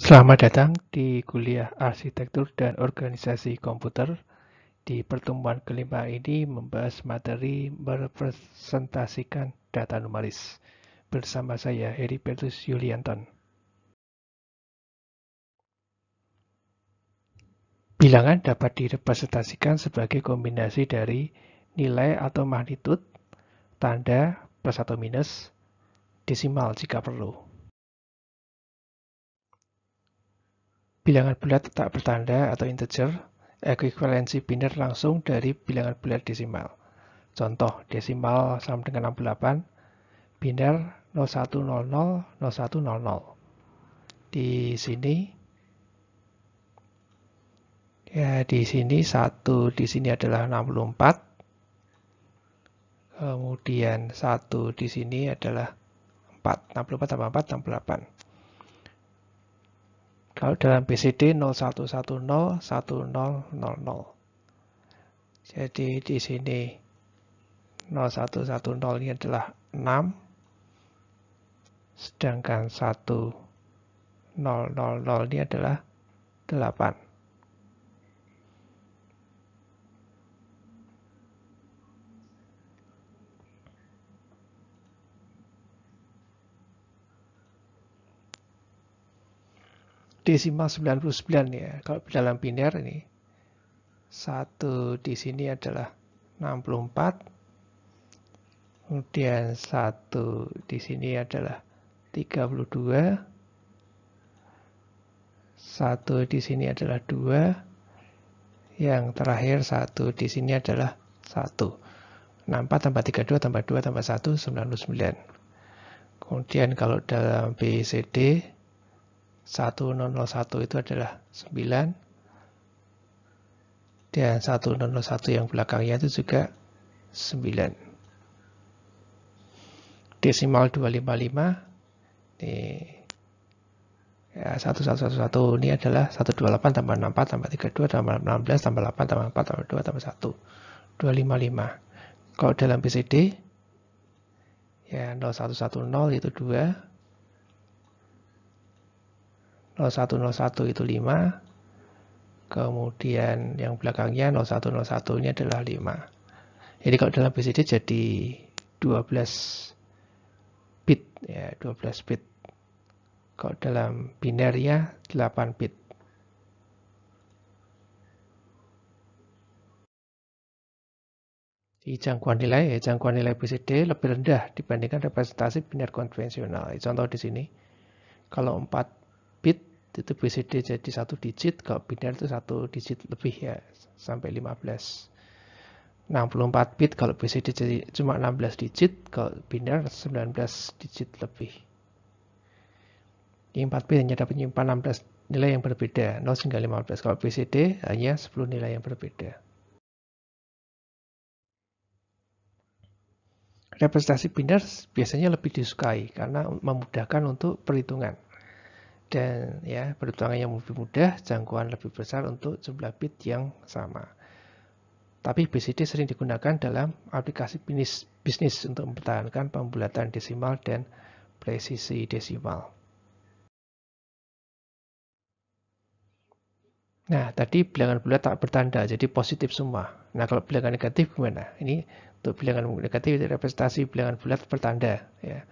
Selamat datang di kuliah Arsitektur dan Organisasi Komputer. Di pertemuan kelima ini membahas materi merepresentasikan data numeris. Bersama saya Heri Petrus Yulianton. Bilangan dapat direpresentasikan sebagai kombinasi dari nilai atau magnitude, tanda plus atau minus, desimal jika perlu. bilangan bulat tak bertanda atau integer, ekuivalensi biner langsung dari bilangan bulat desimal. Contoh, desimal sama dengan 68, biner 0100, 0100. Di sini, ya di sini 1 di sini adalah 64, kemudian 1 di sini adalah 4, 64 tambah 4, 68. Kalau dalam BCD 0110 Jadi di sini 0110 ini adalah 6 sedangkan 1000 ini adalah 8. desimal 99 ya kalau dalam biner ini satu di sini adalah 64 kemudian satu di sini adalah 32 satu di sini adalah dua, yang terakhir satu di sini adalah satu. 64 tambah 32 tambah 2 tambah 1 99 kemudian kalau dalam BCD 1001 itu adalah 9 dan 1001 yang belakangnya itu juga 9 desimal 255 ini ya, 1111 ini adalah 128 tambah 64 tambah 32 tambah 16 tambah 8 tambah 4 tambah 2 tambah 1 255 kalau dalam BCD ya 0110 itu 2 0101 itu 5 kemudian yang belakangnya 0101 ini adalah 5 jadi kalau dalam BCD jadi 12 bit ya 12 bit kalau dalam biner ya 8 bit di jangkauan nilai ya jangkauan nilai BCD lebih rendah dibandingkan representasi biner konvensional contoh di sini kalau 4 itu BCD jadi satu digit kalau biner itu satu digit lebih ya sampai 15 64 bit kalau BCD jadi cuma 16 digit kalau biner 19 digit lebih di 4 bit hanya dapat menyimpan 16 nilai yang berbeda 0 hingga 15 kalau BCD hanya 10 nilai yang berbeda representasi biner biasanya lebih disukai karena memudahkan untuk perhitungan dan ya perhitungan yang lebih mudah, jangkauan lebih besar untuk jumlah bit yang sama. Tapi BCD sering digunakan dalam aplikasi bisnis, bisnis untuk mempertahankan pembulatan desimal dan presisi desimal. Nah, tadi bilangan bulat tak bertanda, jadi positif semua. Nah, kalau bilangan negatif gimana? Ini untuk bilangan negatif representasi bilangan bulat bertanda. Ya.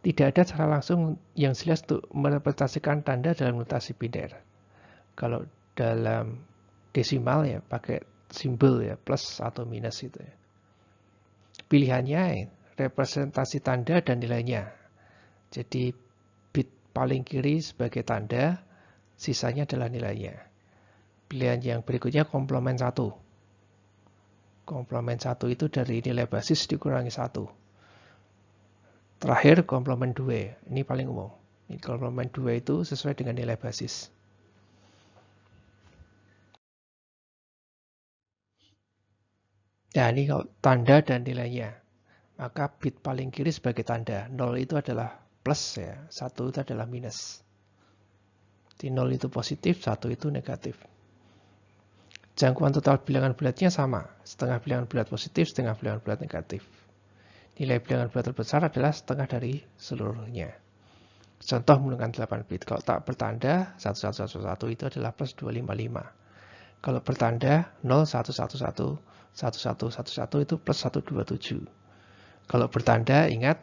Tidak ada cara langsung yang jelas untuk merepresentasikan tanda dalam notasi biner. Kalau dalam desimal ya pakai simbol ya plus atau minus itu ya. Pilihannya ya, representasi tanda dan nilainya. Jadi bit paling kiri sebagai tanda, sisanya adalah nilainya. Pilihan yang berikutnya komplement satu. Komplement satu itu dari nilai basis dikurangi satu. Terakhir, komplement 2. Ini paling umum. Komplement 2 itu sesuai dengan nilai basis. Nah, ini tanda dan nilainya. Maka bit paling kiri sebagai tanda. 0 itu adalah plus ya, 1 itu adalah minus. Di 0 itu positif, 1 itu negatif. Jangkauan total bilangan bulatnya sama, setengah bilangan bulat positif, setengah bilangan bulat negatif. Nilai bilangan bulat terbesar adalah setengah dari seluruhnya. Contoh menggunakan 8 bit. Kalau tak bertanda, 1111 itu adalah plus 255. Kalau bertanda 0111 1111 itu plus 127. Kalau bertanda, ingat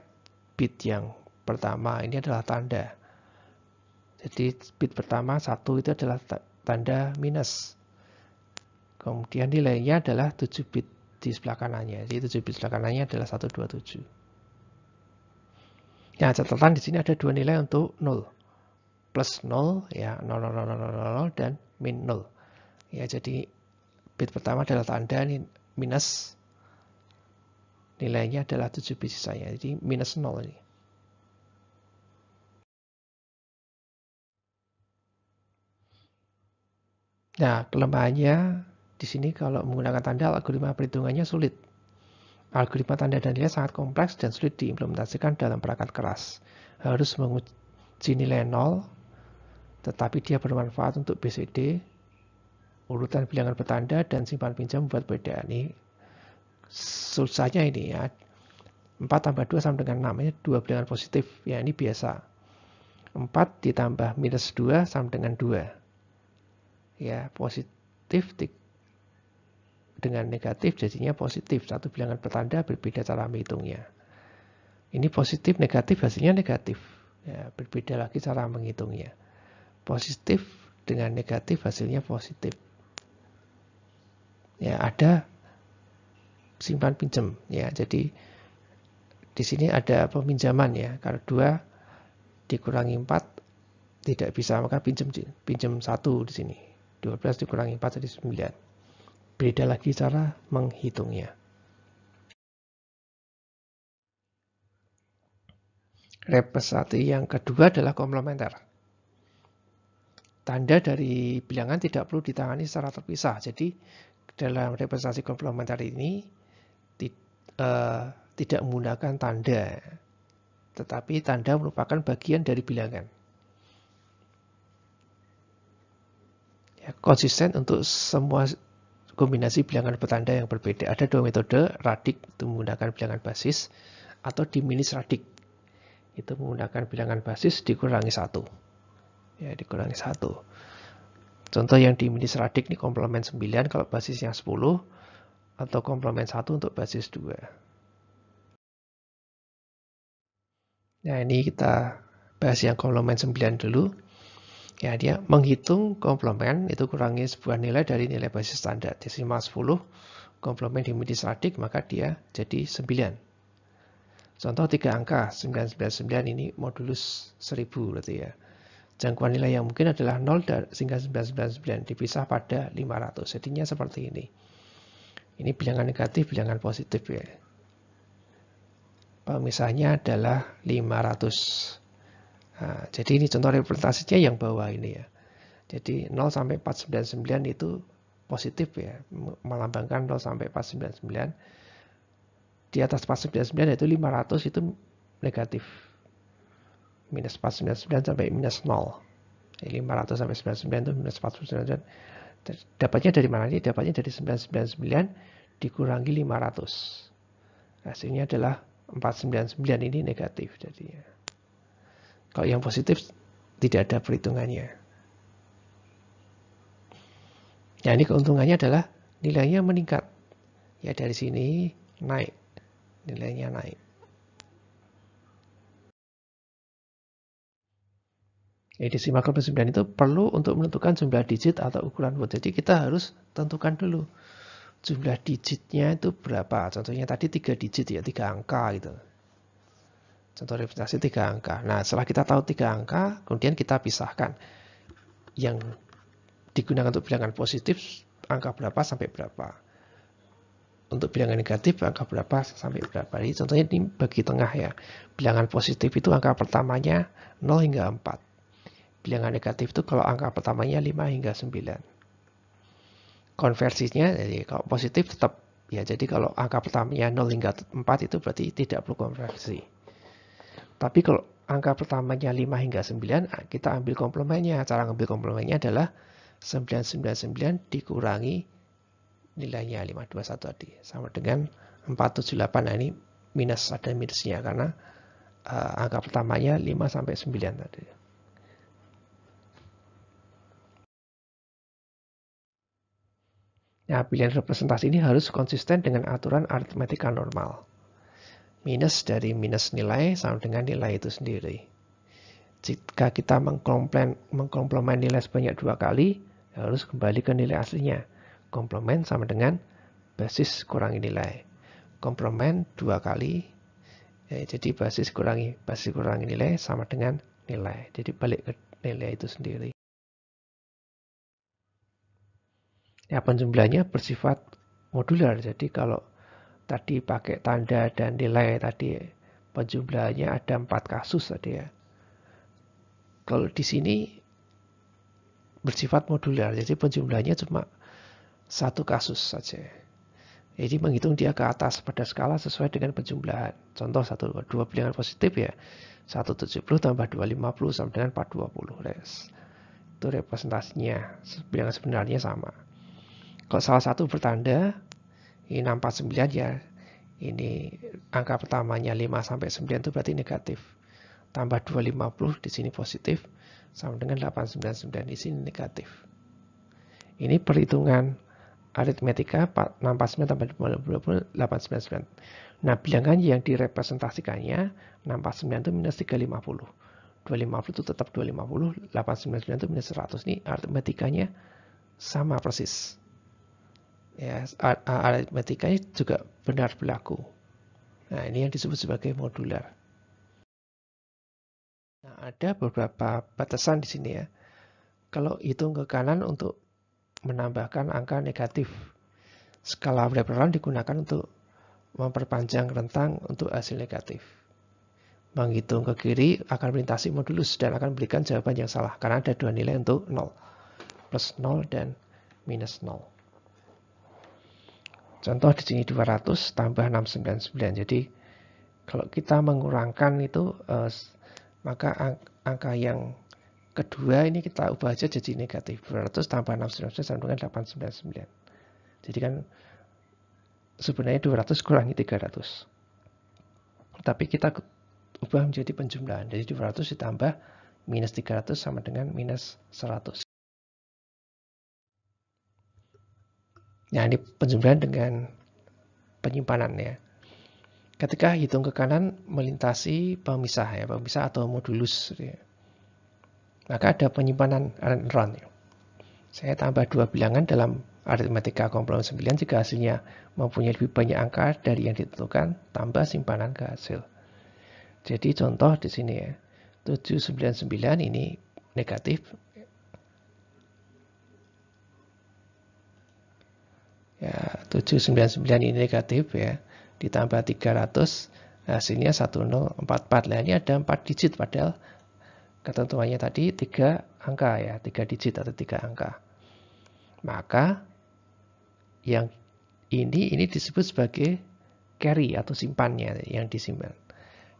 bit yang pertama ini adalah tanda. Jadi bit pertama 1 itu adalah tanda minus. Kemudian nilainya adalah 7 bit di sebelah kanannya. Jadi 7 bit sebelah kanannya adalah 127. Nah, catatan di sini ada dua nilai untuk 0. Plus 0, ya 0, 0, 0, 0, 0, 0 dan min 0. Ya, jadi bit pertama adalah tanda minus nilainya adalah 7 bit sisanya. Jadi minus 0 ini. Nah, kelemahannya di sini kalau menggunakan tanda algoritma perhitungannya sulit. Algoritma tanda dan nilai sangat kompleks dan sulit diimplementasikan dalam perangkat keras. Harus menguji nilai 0, tetapi dia bermanfaat untuk BCD, urutan bilangan bertanda, dan simpan pinjam buat beda. Ini susahnya ini ya. 4 tambah 2 sama dengan 6, ini 2 bilangan positif, ya ini biasa. 4 ditambah minus 2 sama dengan 2. Ya, positif 3 dengan negatif jadinya positif. Satu bilangan bertanda berbeda cara menghitungnya. Ini positif, negatif, hasilnya negatif. Ya, berbeda lagi cara menghitungnya. Positif dengan negatif hasilnya positif. Ya, ada simpan pinjam. Ya, jadi di sini ada peminjaman ya. Kalau dua dikurangi empat, tidak bisa, maka pinjam pinjam satu di sini. 12 dikurangi 4 jadi 9. Beda lagi cara menghitungnya. Representasi yang kedua adalah komplementer. Tanda dari bilangan tidak perlu ditangani secara terpisah. Jadi dalam representasi komplementer ini eh, tidak menggunakan tanda, tetapi tanda merupakan bagian dari bilangan. Ya, konsisten untuk semua kombinasi bilangan petanda yang berbeda. Ada dua metode, radik itu menggunakan bilangan basis, atau diminis radik itu menggunakan bilangan basis dikurangi satu. Ya, dikurangi satu. Contoh yang diminis radik ini komplement 9 kalau basisnya 10, atau komplement satu untuk basis 2. Nah, ini kita bahas yang komplement 9 dulu ya dia menghitung komplement itu kurangi sebuah nilai dari nilai basis standar desimal 10 komplement di statik maka dia jadi 9 contoh tiga angka 999 ini modulus 1000 berarti ya jangkauan nilai yang mungkin adalah 0 sehingga 999 dipisah pada 500 jadinya seperti ini ini bilangan negatif bilangan positif ya pemisahnya adalah 500 Nah, jadi ini contoh representasinya yang bawah ini ya. Jadi 0 sampai 499 itu positif ya, melambangkan 0 sampai 499. Di atas 499 itu 500 itu negatif. Minus 499 sampai minus 0. Jadi 500 sampai 99 itu minus 499. Dapatnya dari mana ini? Dapatnya dari 999 dikurangi 500. Hasilnya adalah 499 ini negatif jadinya. Kalau yang positif tidak ada perhitungannya. Nah ini keuntungannya adalah nilainya meningkat. Ya dari sini naik, nilainya naik. Edisi makro 9 itu perlu untuk menentukan jumlah digit atau ukuran word. Jadi kita harus tentukan dulu jumlah digitnya itu berapa. Contohnya tadi 3 digit ya, 3 angka gitu. Contoh representasi tiga angka. Nah, setelah kita tahu tiga angka, kemudian kita pisahkan yang digunakan untuk bilangan positif angka berapa sampai berapa. Untuk bilangan negatif angka berapa sampai berapa. Jadi contohnya ini bagi tengah ya. Bilangan positif itu angka pertamanya 0 hingga 4. Bilangan negatif itu kalau angka pertamanya 5 hingga 9. Konversinya jadi kalau positif tetap ya jadi kalau angka pertamanya 0 hingga 4 itu berarti tidak perlu konversi. Tapi kalau angka pertamanya 5 hingga 9, ah, kita ambil komplemennya. Cara ambil komplemennya adalah 999 dikurangi nilainya 521 tadi. Sama dengan 478, nah ini minus, ada minusnya karena uh, angka pertamanya 5 sampai 9 tadi. Nah, pilihan representasi ini harus konsisten dengan aturan aritmetika normal minus dari minus nilai sama dengan nilai itu sendiri. Jika kita mengkomplain, mengkomplement nilai sebanyak dua kali, harus kembali ke nilai aslinya. Komplement sama dengan basis kurangi nilai. Komplement dua kali, ya, jadi basis kurangi basis kurangi nilai sama dengan nilai. Jadi balik ke nilai itu sendiri. Ya, penjumlahnya bersifat modular. Jadi kalau tadi pakai tanda dan nilai tadi penjumlahnya ada empat kasus tadi ya. Kalau di sini bersifat modular, jadi penjumlahnya cuma satu kasus saja. Jadi menghitung dia ke atas pada skala sesuai dengan penjumlahan. Contoh satu dua bilangan positif ya. 170 tambah 250 sama dengan 420. Les. Itu representasinya. Bilangan sebenarnya sama. Kalau salah satu bertanda, ini 649 ya. Ini angka pertamanya 5 sampai 9 itu berarti negatif. Tambah 250 di sini positif sama dengan 899 di sini negatif. Ini perhitungan aritmetika 649 tambah 250 899. Nah, bilangan yang direpresentasikannya 649 itu minus 350. 250 itu tetap 250, 899 itu minus 100. Ini aritmetikanya sama persis ya ini juga benar berlaku. Nah, ini yang disebut sebagai modular. Nah, ada beberapa batasan di sini ya. Kalau hitung ke kanan untuk menambahkan angka negatif. Skala Brepperon digunakan untuk memperpanjang rentang untuk hasil negatif. Menghitung ke kiri akan melintasi modulus dan akan memberikan jawaban yang salah karena ada dua nilai untuk 0. Plus 0 dan minus 0. Contoh di sini 200 tambah 699. Jadi kalau kita mengurangkan itu eh, maka angka yang kedua ini kita ubah aja jadi negatif 200 tambah 699 sama dengan 899. Jadi kan sebenarnya 200 kurangi 300. Tapi kita ubah menjadi penjumlahan. Jadi 200 ditambah minus 300 sama dengan minus 100. Nah, ini penjumlahan dengan penyimpanan ya. Ketika hitung ke kanan melintasi pemisah ya, pemisah atau modulus ya. Maka ada penyimpanan run run. Ya. Saya tambah dua bilangan dalam aritmatika komplement 9 jika hasilnya mempunyai lebih banyak angka dari yang ditentukan, tambah simpanan ke hasil. Jadi contoh di sini ya, 799 ini negatif, ya 799 ini negatif ya ditambah 300 hasilnya 1044 lah ini ada 4 digit padahal ketentuannya tadi 3 angka ya 3 digit atau 3 angka maka yang ini ini disebut sebagai carry atau simpannya yang disimpan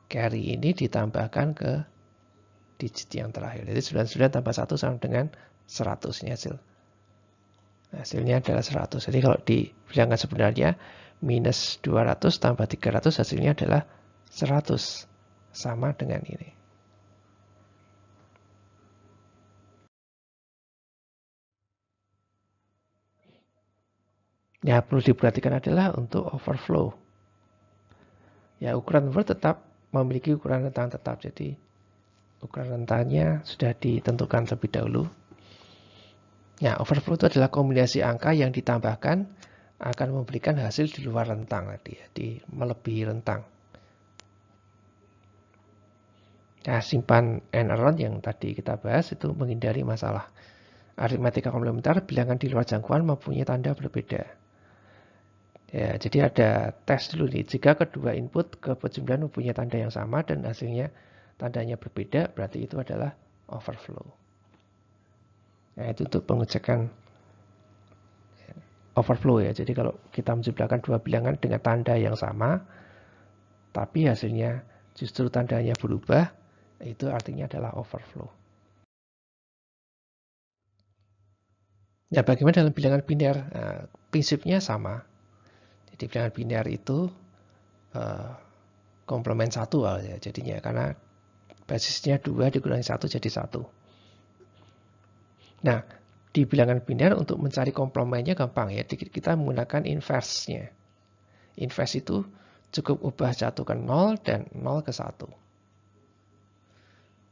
carry ini ditambahkan ke digit yang terakhir jadi 99 tambah 1 sama dengan 100 ini hasil hasilnya adalah 100. Jadi kalau dibilangkan sebenarnya minus 200 tambah 300 hasilnya adalah 100. Sama dengan ini. Ya perlu diperhatikan adalah untuk overflow. Ya ukuran word tetap memiliki ukuran rentang tetap. Jadi ukuran rentangnya sudah ditentukan terlebih dahulu. Ya, overflow itu adalah kombinasi angka yang ditambahkan akan memberikan hasil di luar rentang tadi ya, di melebihi rentang. Ya, simpan and around yang tadi kita bahas itu menghindari masalah. Aritmatika komplementer, bilangan di luar jangkauan mempunyai tanda berbeda. Ya, jadi ada tes dulu nih. Jika kedua input ke penjumlahan mempunyai tanda yang sama dan hasilnya tandanya berbeda, berarti itu adalah overflow. Ya, itu untuk pengecekan overflow ya. Jadi kalau kita menjumlahkan dua bilangan dengan tanda yang sama, tapi hasilnya justru tandanya berubah, itu artinya adalah overflow. Ya, bagaimana dalam bilangan biner? Nah, prinsipnya sama. Jadi bilangan biner itu uh, komplement satu ya jadinya karena basisnya dua dikurangi satu jadi satu. Nah, di bilangan biner untuk mencari komplemennya gampang ya. Kita menggunakan inverse-nya. Inverse itu cukup ubah 1 ke 0 dan 0 ke 1.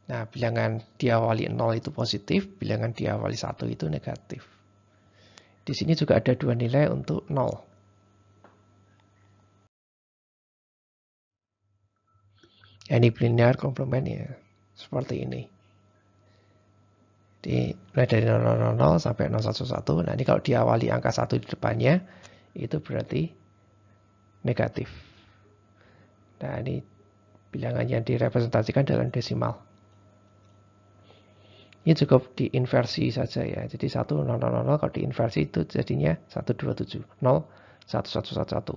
Nah, bilangan diawali 0 itu positif, bilangan diawali 1 itu negatif. Di sini juga ada dua nilai untuk 0. Ini biner komplemennya seperti ini. Di mulai dari 000 sampai 011. Nah, ini kalau diawali angka 1 di depannya, itu berarti negatif. Nah, ini bilangan yang direpresentasikan dalam desimal. Ini cukup diinversi saja ya. Jadi 1 kalau diinversi itu jadinya 127 0 1 1 1 1.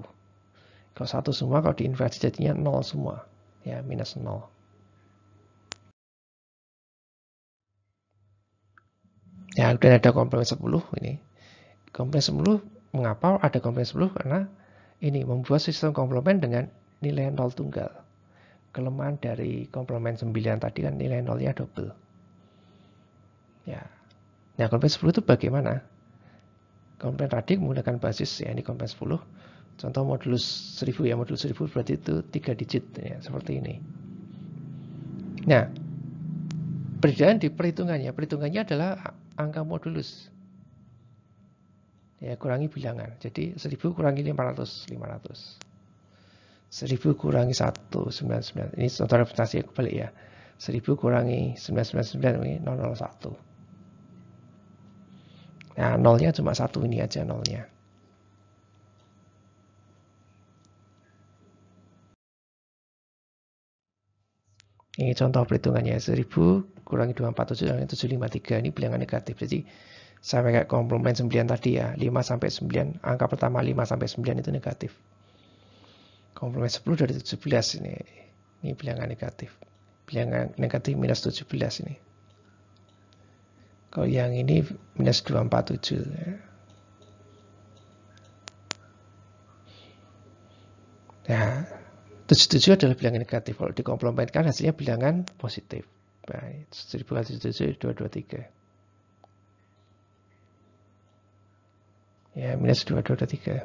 Kalau 1 semua kalau diinversi jadinya 0 semua. Ya, minus 0. Ya, kemudian ada komplain 10 ini. Komplain 10 mengapa ada komplain 10? Karena ini membuat sistem komplement dengan nilai nol tunggal. Kelemahan dari komplement 9 tadi kan nilai nolnya double. Ya. Nah, komplain 10 itu bagaimana? Komplain tadi menggunakan basis ya ini komplain 10. Contoh modulus 1000 ya, modulus 1000 berarti itu 3 digit ya, seperti ini. Nah, perbedaan di perhitungannya. Perhitungannya adalah angka modulus. Ya, kurangi bilangan. Jadi 1000 kurangi 500, 500. 1000 kurangi 199. Ini contoh representasi kebalik ya. 1000 kurangi 999 ini 001. Nah, ya, nolnya cuma satu ini aja nolnya. Ini contoh perhitungannya 1000 kurangi 2477 753 ini bilangan negatif. Jadi saya kayak komplement 9 tadi ya, 5 sampai 9, angka pertama 5 sampai 9 itu negatif. Komplement 10 dari 17 ini, ini bilangan negatif. Bilangan negatif minus 17 ini. Kalau yang ini minus 247 ya. Nah, ya, 77 adalah bilangan negatif. Kalau dikomplementkan hasilnya bilangan positif. Baik, terima dua dua tiga. Ya, minus dua dua tiga.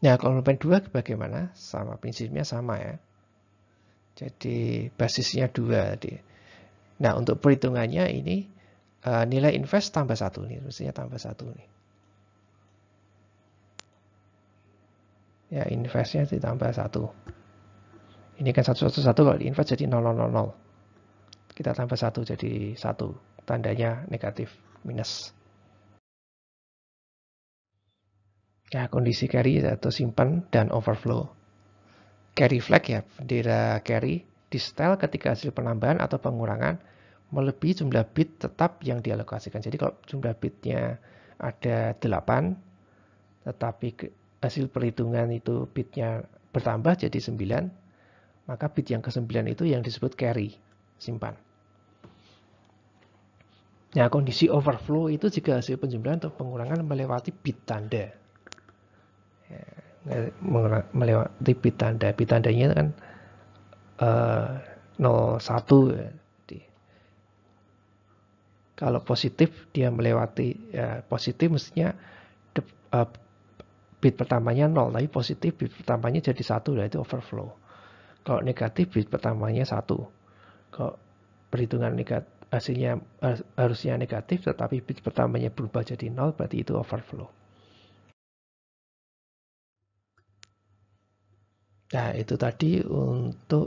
Nah, komplemen 2 bagaimana? Sama, prinsipnya sama ya. Jadi basisnya dua tadi. Nah, untuk perhitungannya ini uh, nilai invest tambah satu nih, mestinya tambah satu nih. Ya, investnya ditambah satu. Ini kan satu satu satu kalau invest jadi 000. Kita tambah satu jadi satu. Tandanya negatif minus. Ya, kondisi carry atau simpan dan overflow. Carry flag ya, bendera carry di style ketika hasil penambahan atau pengurangan melebihi jumlah bit tetap yang dialokasikan. Jadi kalau jumlah bitnya ada 8, tetapi hasil perhitungan itu bitnya bertambah jadi 9, maka bit yang ke-9 itu yang disebut carry, simpan. Nah, kondisi overflow itu jika hasil penjumlahan atau pengurangan melewati bit tanda. Ya, melewati bit tanda. Bit tandanya kan 01 eh, ya. kalau positif dia melewati ya, positif mestinya de, uh, bit pertamanya 0 tapi positif bit pertamanya jadi satu yaitu nah, overflow kalau negatif bit pertamanya satu kalau perhitungan negatif hasilnya harusnya negatif tetapi bit pertamanya berubah jadi nol berarti itu overflow. Nah, itu tadi untuk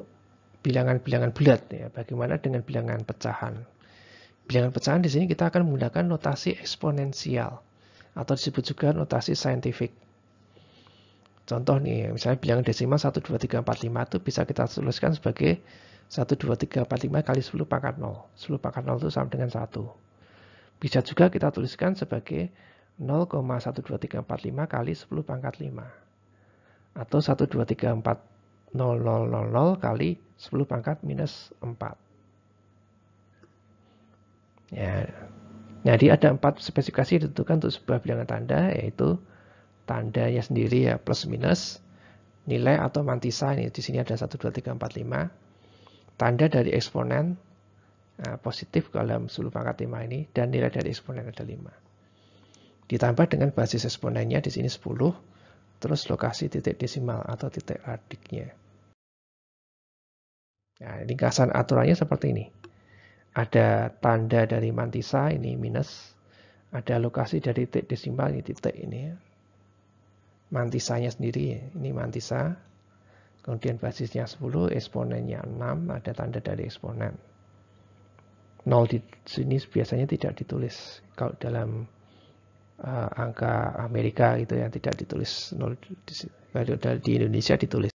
bilangan-bilangan bulat ya. Bagaimana dengan bilangan pecahan? Bilangan pecahan di sini kita akan menggunakan notasi eksponensial atau disebut juga notasi saintifik. Contoh nih, misalnya bilangan desimal 1, 2, 3, 4, 5 itu bisa kita tuliskan sebagai 1, 2, 3, 4, 5 kali 10 pangkat 0. 10 pangkat 0 itu sama dengan 1. Bisa juga kita tuliskan sebagai 0,12345 kali 10 pangkat 5. Atau 12345 0,000 kali 10 pangkat minus 4. Ya. Jadi nah, ada empat spesifikasi ditentukan untuk sebuah bilangan tanda, yaitu tandanya sendiri ya plus minus, nilai atau mantisa, ini di sini ada 1, 2, 3, 4, 5, tanda dari eksponen, nah, positif dalam 10 pangkat 5 ini, dan nilai dari eksponen ada 5. Ditambah dengan basis eksponennya di sini 10, terus lokasi titik desimal atau titik radiknya. Nah, ya, ringkasan aturannya seperti ini. Ada tanda dari mantisa, ini minus. Ada lokasi dari titik desimal, ini titik ini ya. Mantisanya sendiri, ini mantisa. Kemudian basisnya 10, eksponennya 6, ada tanda dari eksponen. 0 di sini biasanya tidak ditulis. Kalau dalam uh, angka Amerika itu yang tidak ditulis 0 di, di Indonesia ditulis.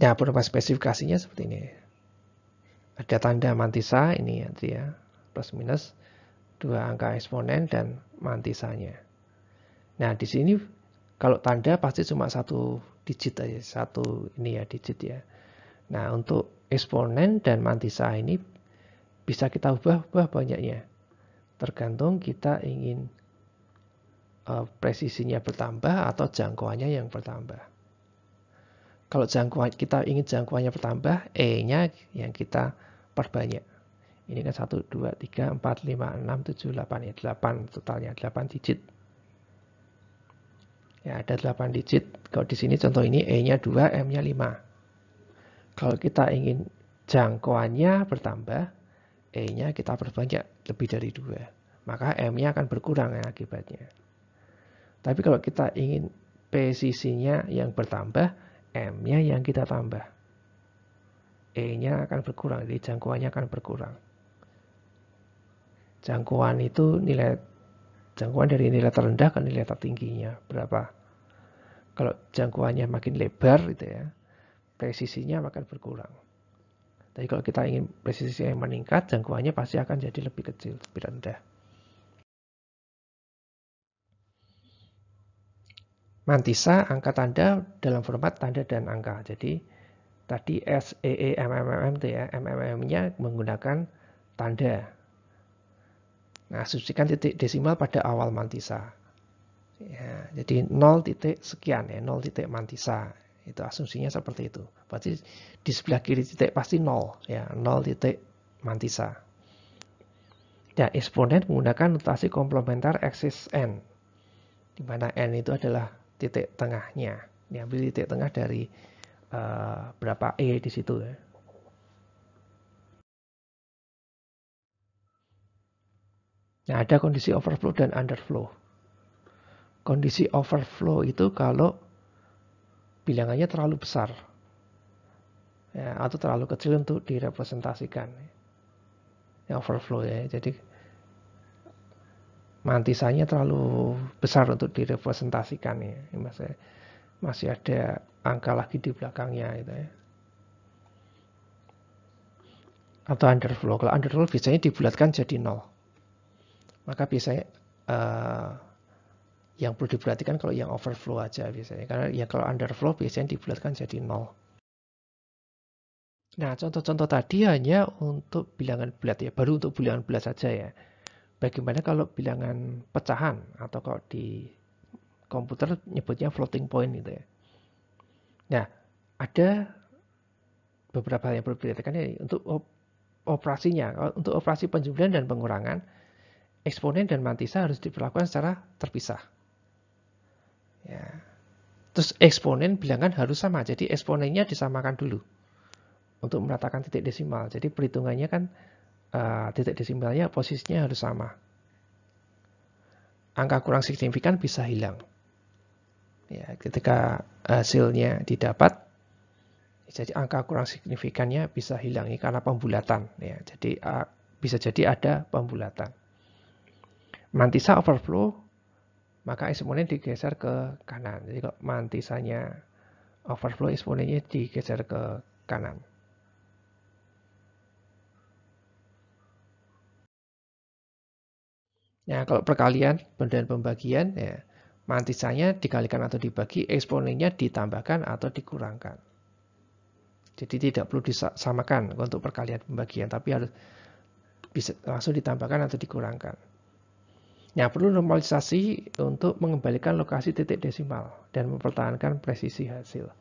Ya, berupa spesifikasinya seperti ini. Ada tanda mantisa ini ya, dia ya. plus minus dua angka eksponen dan mantisanya. Nah, di sini kalau tanda pasti cuma satu digit aja, satu ini ya digit ya. Nah, untuk eksponen dan mantisa ini bisa kita ubah-ubah banyaknya. Tergantung kita ingin uh, presisinya bertambah atau jangkauannya yang bertambah. Kalau jangkauan kita ingin jangkauannya bertambah, E-nya yang kita perbanyak. Ini kan 1, 2, 3, 4, 5, 6, 7, 8, ya 8 totalnya, 8 digit. Ya, ada 8 digit. Kalau di sini contoh ini E-nya 2, M-nya 5. Kalau kita ingin jangkauannya bertambah, E-nya kita perbanyak lebih dari 2. Maka M-nya akan berkurang ya, akibatnya. Tapi kalau kita ingin presisinya yang bertambah, M-nya yang kita tambah. E-nya akan berkurang, jadi jangkauannya akan berkurang. Jangkauan itu nilai jangkauan dari nilai terendah ke nilai tertingginya berapa. Kalau jangkauannya makin lebar gitu ya, presisinya akan berkurang. Tapi kalau kita ingin presisi yang meningkat, jangkauannya pasti akan jadi lebih kecil, lebih rendah. mantisa angka tanda dalam format tanda dan angka. Jadi tadi S E E M M M T ya, M M M-nya menggunakan tanda. Nah, substitusikan titik desimal pada awal mantisa. Ya, jadi 0 titik sekian ya, 0 titik mantisa. Itu asumsinya seperti itu. Berarti di sebelah kiri titik pasti 0 ya, 0 titik mantisa. Ya, eksponen menggunakan notasi komplementer eksis n, di mana n itu adalah titik tengahnya. Diambil titik tengah dari uh, berapa E di situ ya. Nah, ada kondisi overflow dan underflow. Kondisi overflow itu kalau bilangannya terlalu besar ya, atau terlalu kecil untuk direpresentasikan. Ya, overflow ya. Jadi mantisanya terlalu besar untuk direpresentasikan ya. Masih, masih ada angka lagi di belakangnya itu ya. Atau underflow. Kalau underflow biasanya dibulatkan jadi nol. Maka biasanya uh, yang perlu diperhatikan kalau yang overflow aja biasanya. Karena ya kalau underflow biasanya dibulatkan jadi nol. Nah, contoh-contoh tadi hanya untuk bilangan bulat ya, baru untuk bilangan bulat saja ya. Bagaimana kalau bilangan pecahan atau kalau di komputer nyebutnya floating point gitu ya. Nah, ada beberapa hal yang perlu diperhatikan ya, untuk operasinya. Untuk operasi penjumlahan dan pengurangan, eksponen dan mantisa harus diperlakukan secara terpisah. Ya. Terus eksponen bilangan harus sama, jadi eksponennya disamakan dulu untuk meratakan titik desimal. Jadi perhitungannya kan uh, titik desimalnya posisinya harus sama. Angka kurang signifikan bisa hilang. Ya, ketika hasilnya didapat, jadi angka kurang signifikannya bisa hilang ini karena pembulatan. Ya, jadi eh, bisa jadi ada pembulatan. Mantisa overflow, maka eksponen digeser ke kanan. Jadi kalau mantisanya overflow, eksponennya digeser ke kanan. Ya, kalau perkalian dan pembagian, ya, mantisanya dikalikan atau dibagi, eksponennya ditambahkan atau dikurangkan. Jadi tidak perlu disamakan untuk perkalian pembagian, tapi harus bisa langsung ditambahkan atau dikurangkan. Ya perlu normalisasi untuk mengembalikan lokasi titik desimal dan mempertahankan presisi hasil.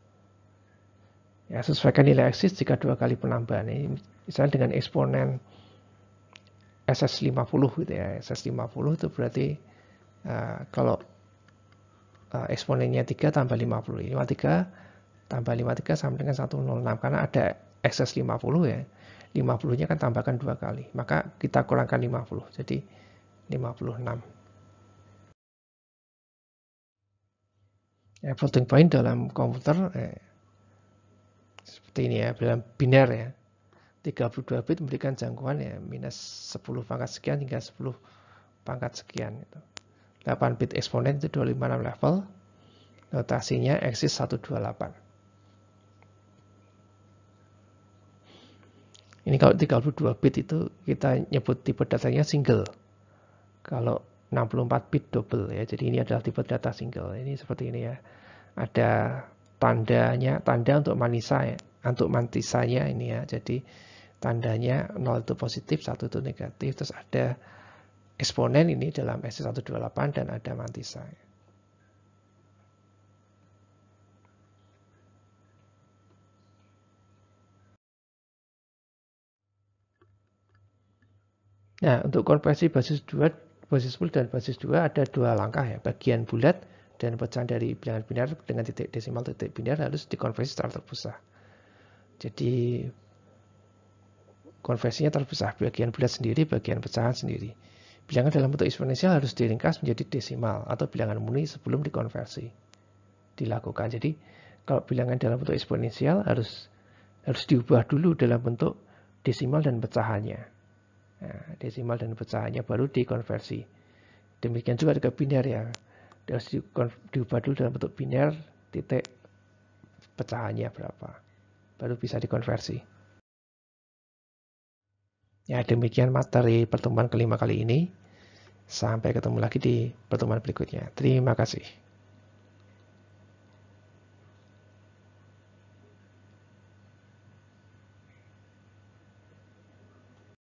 Ya, sesuaikan nilai eksis jika dua kali penambahan. Ini misalnya dengan eksponen SS50 gitu ya. SS50 itu berarti uh, kalau uh, eksponennya 3 tambah 50. 53 tambah 53 sama dengan 106 karena ada SS50 ya. 50-nya kan tambahkan dua kali. Maka kita kurangkan 50. Jadi 56. Ya, floating point dalam komputer eh, seperti ini ya, dalam biner ya. 32 bit memberikan jangkauan ya minus 10 pangkat sekian hingga 10 pangkat sekian. Gitu. 8 bit eksponen itu 256 level. Notasinya eksis 128. Ini kalau 32 bit itu kita nyebut tipe datanya single. Kalau 64 bit double ya. Jadi ini adalah tipe data single. Ini seperti ini ya. Ada tandanya, tanda untuk manisa ya, untuk mantisanya ini ya. Jadi tandanya 0 itu positif, 1 itu negatif, terus ada eksponen ini dalam s 128 dan ada mantisa. Nah, untuk konversi basis 2, basis 10 dan basis 2 ada dua langkah ya, bagian bulat dan pecahan dari bilangan binar dengan titik desimal titik binar harus dikonversi secara terpusat. Jadi Konversinya terpisah, bagian bulat sendiri, bagian pecahan sendiri. Bilangan dalam bentuk eksponensial harus diringkas menjadi desimal atau bilangan murni sebelum dikonversi. Dilakukan. Jadi, kalau bilangan dalam bentuk eksponensial harus harus diubah dulu dalam bentuk desimal dan pecahannya. Nah, desimal dan pecahannya baru dikonversi. Demikian juga dengan biner ya. Harus diubah dulu dalam bentuk biner titik pecahannya berapa. Baru bisa dikonversi. Ya, demikian materi pertemuan kelima kali ini. Sampai ketemu lagi di pertemuan berikutnya. Terima kasih.